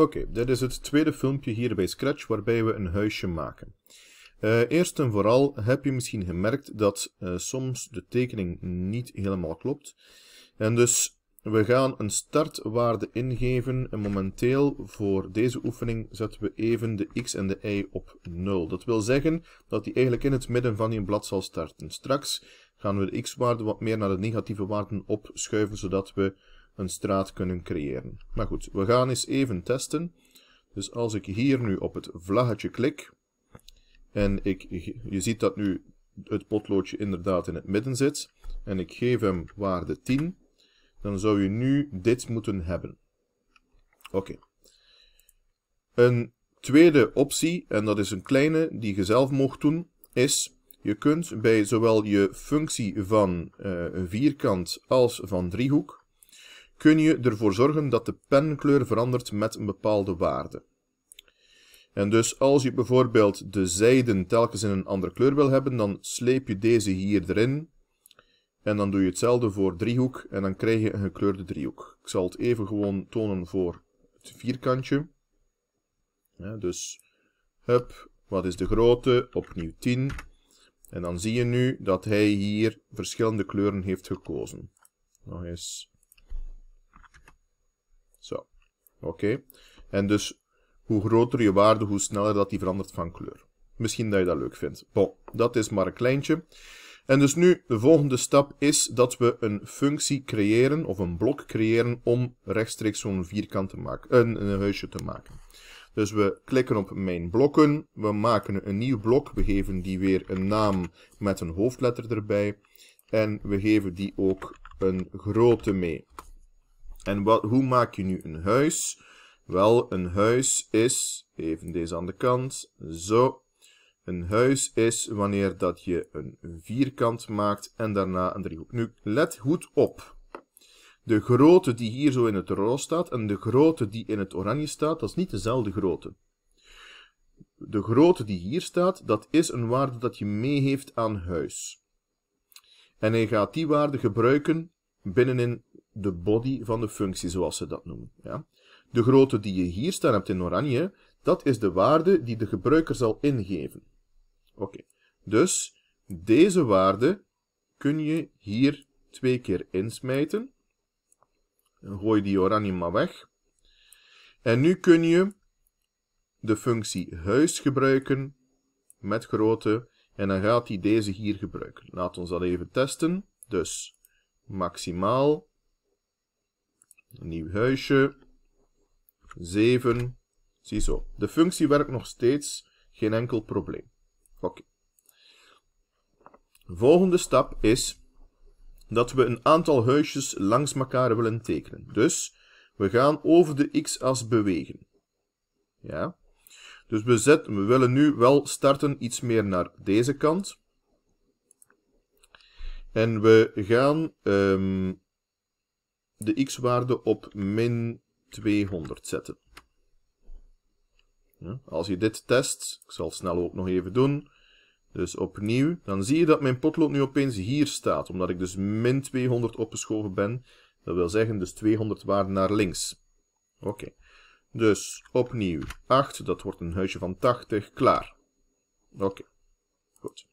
Oké, dit is het tweede filmpje hier bij Scratch waarbij we een huisje maken. Eh, eerst en vooral heb je misschien gemerkt dat eh, soms de tekening niet helemaal klopt. En dus we gaan een startwaarde ingeven en momenteel voor deze oefening zetten we even de x en de y op 0. Dat wil zeggen dat die eigenlijk in het midden van je blad zal starten. Straks gaan we de x-waarde wat meer naar de negatieve waarden opschuiven, zodat we een straat kunnen creëren. Maar goed, we gaan eens even testen. Dus als ik hier nu op het vlaggetje klik, en ik, je ziet dat nu het potloodje inderdaad in het midden zit, en ik geef hem waarde 10, dan zou je nu dit moeten hebben. Oké. Een tweede optie, en dat is een kleine die je zelf mocht doen, is je kunt bij zowel je functie van eh, vierkant als van driehoek kun je ervoor zorgen dat de penkleur verandert met een bepaalde waarde. En dus als je bijvoorbeeld de zijden telkens in een andere kleur wil hebben, dan sleep je deze hier erin. En dan doe je hetzelfde voor driehoek en dan krijg je een gekleurde driehoek. Ik zal het even gewoon tonen voor het vierkantje. dus, hup, wat is de grootte? Opnieuw 10. En dan zie je nu dat hij hier verschillende kleuren heeft gekozen. Nog eens Oké? En dus hoe groter je waarde, hoe sneller dat die verandert van kleur. Misschien dat je dat leuk vindt. Bon, dat is maar een kleintje. En dus nu, de volgende stap is dat we een functie creëren, of een blok creëren, om rechtstreeks zo'n vierkant te maken, eh, een, een huisje te maken. Dus we klikken op mijn blokken, we maken een nieuw blok, we geven die weer een naam met een hoofdletter erbij. En we geven die ook een grootte mee. En wat, hoe maak je nu een huis? Wel, een huis is, even deze aan de kant, zo. Een huis is wanneer dat je een vierkant maakt en daarna een driehoek. Nu, let goed op. De grootte die hier zo in het rood staat en de grootte die in het oranje staat, dat is niet dezelfde grootte. De grootte die hier staat, dat is een waarde dat je mee heeft aan huis. En hij gaat die waarde gebruiken binnenin de body van de functie, zoals ze dat noemen. Ja. De grootte die je hier staan hebt in oranje, dat is de waarde die de gebruiker zal ingeven. Oké, dus deze waarde kun je hier twee keer insmijten. Dan gooi die oranje maar weg. En nu kun je de functie huis gebruiken met grootte. En dan gaat hij deze hier gebruiken. Laat ons dat even testen. Dus maximaal nieuw huisje. 7. Ziezo. De functie werkt nog steeds. Geen enkel probleem. Oké. Volgende stap is dat we een aantal huisjes langs elkaar willen tekenen. Dus we gaan over de x-as bewegen. Ja. Dus we, zetten, we willen nu wel starten iets meer naar deze kant. En we gaan ehm, de x-waarde op min 200 zetten. Ja, als je dit test, ik zal het snel ook nog even doen, dus opnieuw, dan zie je dat mijn potlood nu opeens hier staat, omdat ik dus min 200 opgeschoven ben. Dat wil zeggen dus 200 waarden naar links. Oké, dus opnieuw 8, dat wordt een huisje van 80, klaar. Oké, goed.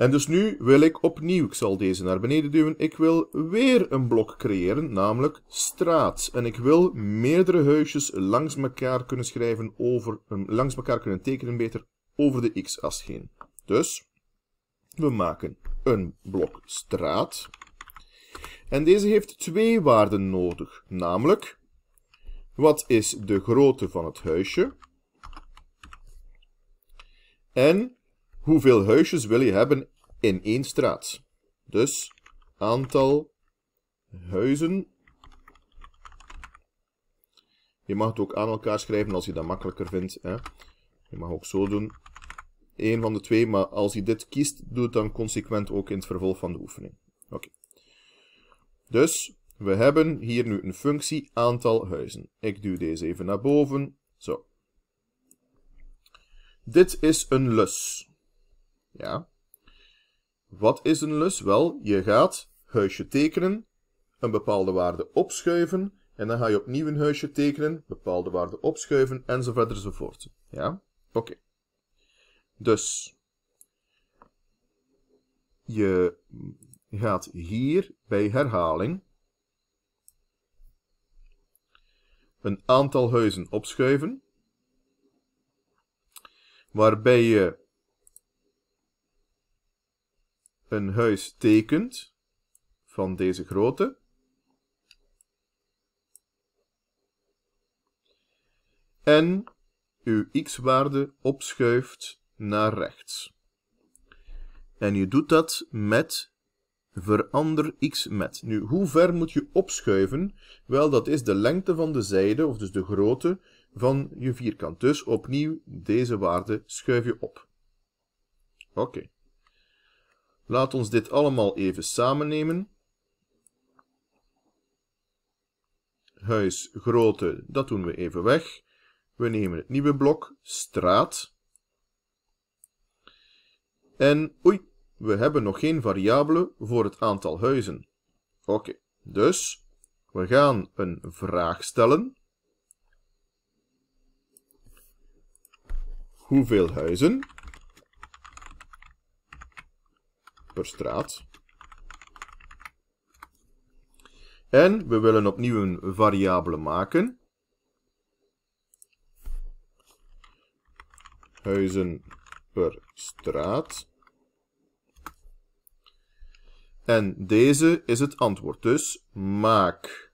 En dus nu wil ik opnieuw, ik zal deze naar beneden duwen, ik wil weer een blok creëren, namelijk straat. En ik wil meerdere huisjes langs elkaar kunnen schrijven over, ehm, langs elkaar kunnen tekenen beter, over de x-as heen. Dus, we maken een blok straat. En deze heeft twee waarden nodig, namelijk, wat is de grootte van het huisje? En hoeveel huisjes wil je hebben in één straat? Dus aantal huizen. Je mag het ook aan elkaar schrijven als je dat makkelijker vindt. Hè? Je mag ook zo doen. Eén van de twee, maar als je dit kiest, doe het dan consequent ook in het vervolg van de oefening. Oké. Dus, we hebben hier nu een functie aantal huizen. Ik duw deze even naar boven. Zo. Dit is een lus. Ja. Wat is een lus? Wel, je gaat huisje tekenen, een bepaalde waarde opschuiven, en dan ga je opnieuw een huisje tekenen, bepaalde waarde opschuiven, enzovoort enzovoort. Ja? Oké. Dus, je gaat hier bij herhaling een aantal huizen opschuiven, waarbij je een huis tekent van deze grootte, en uw x-waarde opschuift naar rechts. En je doet dat met verander x met. Nu, hoe ver moet je opschuiven? Wel, dat is de lengte van de zijde, of dus de grootte, van je vierkant. Dus opnieuw, deze waarde schuif je op. Oké. Laat ons dit allemaal even samennemen. Huis, grootte, dat doen we even weg. We nemen het nieuwe blok, straat. En, oei, we hebben nog geen variabele voor het aantal huizen. Oké, dus we gaan een vraag stellen. Hoeveel huizen per straat. En we willen opnieuw een variabele maken. Huizen per straat. En deze is het antwoord. Dus maak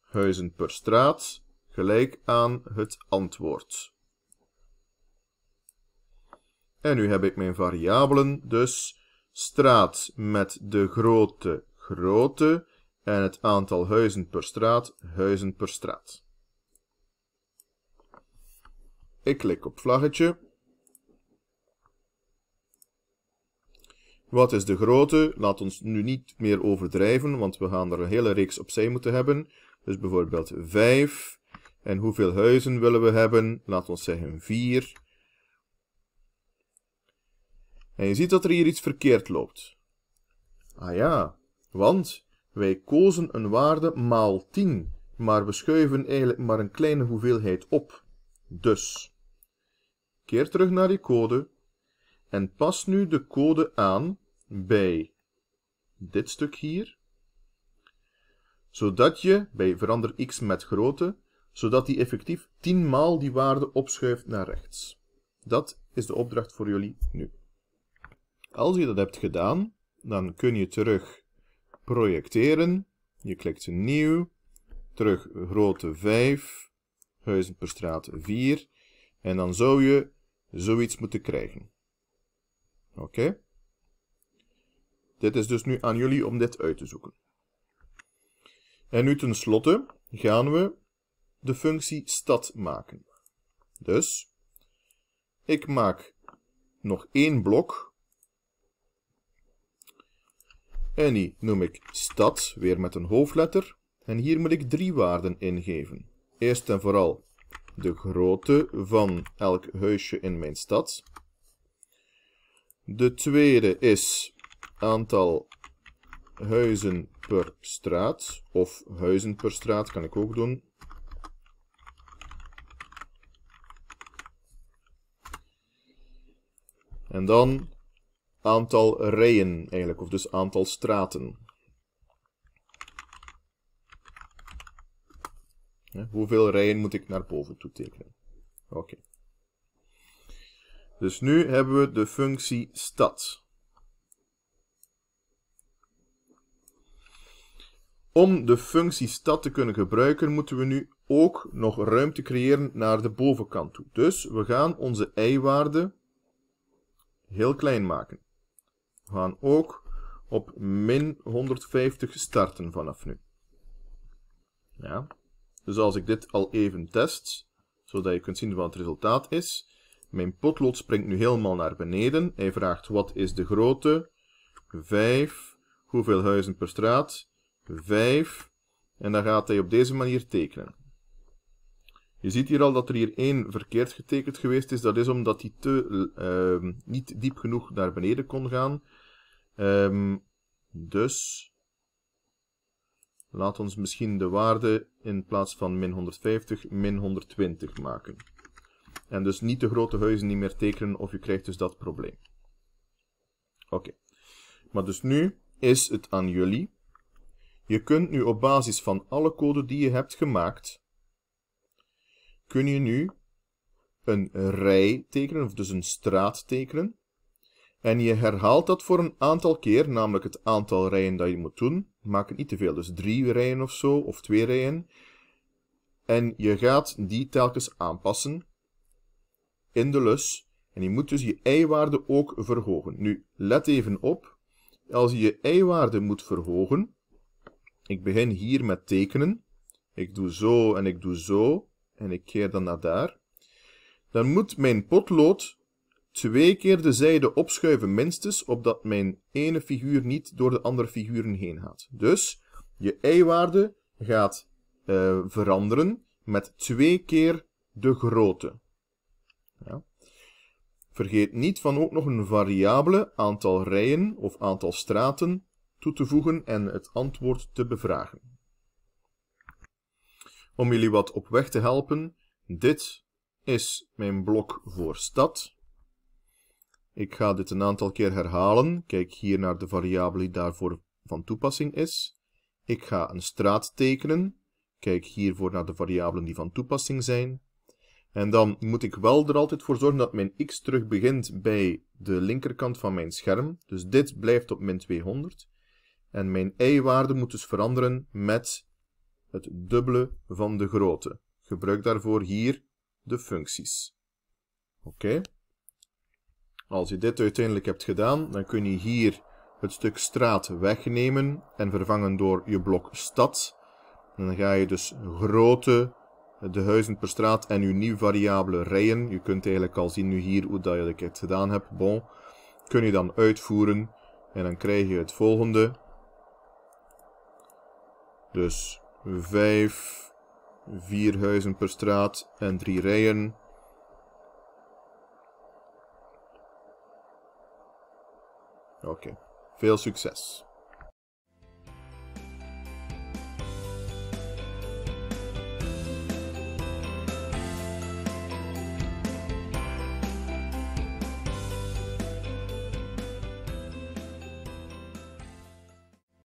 huizen per straat gelijk aan het antwoord. En nu heb ik mijn variabelen, dus straat met de grootte grootte en het aantal huizen per straat, huizen per straat. Ik klik op vlaggetje. Wat is de grootte? Laat ons nu niet meer overdrijven, want we gaan er een hele reeks opzij moeten hebben. Dus bijvoorbeeld 5. En hoeveel huizen willen we hebben? Laat ons zeggen 4. En je ziet dat er hier iets verkeerd loopt. Ah ja, want wij kozen een waarde maal 10, maar we schuiven eigenlijk maar een kleine hoeveelheid op. Dus, keer terug naar die code en pas nu de code aan bij dit stuk hier, zodat je, bij verander x met grootte, zodat die effectief 10 maal die waarde opschuift naar rechts. Dat is de opdracht voor jullie nu. Als je dat hebt gedaan, dan kun je terug projecteren. Je klikt nieuw, terug grootte 5, Huizen per straat 4. En dan zou je zoiets moeten krijgen. Oké? Dit is dus nu aan jullie om dit uit te zoeken. En nu tenslotte gaan we de functie stad maken. Dus, ik maak nog één blok En die noem ik stad, weer met een hoofdletter. En hier moet ik drie waarden ingeven. Eerst en vooral de grootte van elk huisje in mijn stad. De tweede is aantal huizen per straat. Of huizen per straat kan ik ook doen. En dan aantal rijen eigenlijk, of dus aantal straten. Hoeveel rijen moet ik naar boven toe tekenen? Oké. Dus nu hebben we de functie stad. Om de functie stad te kunnen gebruiken, moeten we nu ook nog ruimte creëren naar de bovenkant toe. Dus we gaan onze y-waarde heel klein maken. We gaan ook op min 150 starten vanaf nu. Ja. Dus als ik dit al even test, zodat je kunt zien wat het resultaat is. Mijn potlood springt nu helemaal naar beneden. Hij vraagt wat is de grootte? 5. Hoeveel huizen per straat? 5. En dan gaat hij op deze manier tekenen. Je ziet hier al dat er hier één verkeerd getekend geweest is. Dat is omdat hij te, eh, niet diep genoeg naar beneden kon gaan. Um, dus laat ons misschien de waarde in plaats van min 150 min 120 maken. En dus niet de grote huizen niet meer tekenen of je krijgt dus dat probleem. Oké. Maar dus nu is het aan jullie. Je kunt nu op basis van alle code die je hebt gemaakt, kun je nu een rij tekenen, of dus een straat tekenen, en je herhaalt dat voor een aantal keer, namelijk het aantal rijen dat je moet doen. Maak het niet te veel, dus drie rijen of zo, of twee rijen. En je gaat die telkens aanpassen in de lus. En je moet dus je eiwaarde ook verhogen. Nu, let even op. Als je je eiwaarde moet verhogen, ik begin hier met tekenen. Ik doe zo en ik doe zo. En ik keer dan naar daar. Dan moet mijn potlood Twee keer de zijde opschuiven minstens, opdat mijn ene figuur niet door de andere figuren heen gaat. Dus je y-waarde gaat eh, veranderen met twee keer de grootte. Ja. Vergeet niet van ook nog een variabele aantal rijen of aantal straten toe te voegen en het antwoord te bevragen. Om jullie wat op weg te helpen, dit is mijn blok voor stad. Ik ga dit een aantal keer herhalen. Kijk hier naar de variabele die daarvoor van toepassing is. Ik ga een straat tekenen. Kijk hiervoor naar de variabelen die van toepassing zijn. En dan moet ik wel er altijd voor zorgen dat mijn x terug begint bij de linkerkant van mijn scherm. Dus dit blijft op min 200. En mijn y-waarde moet dus veranderen met het dubbele van de grootte. Gebruik daarvoor hier de functies. Oké. Als je dit uiteindelijk hebt gedaan, dan kun je hier het stuk straat wegnemen en vervangen door je blok stad. dan ga je dus grote, de huizen per straat en je nieuwe variabele rijen. Je kunt eigenlijk al zien nu hier hoe dat je dat gedaan hebt. Bon, kun je dan uitvoeren en dan krijg je het volgende. Dus 5, 4 huizen per straat en 3 rijen. Okay. Fail success.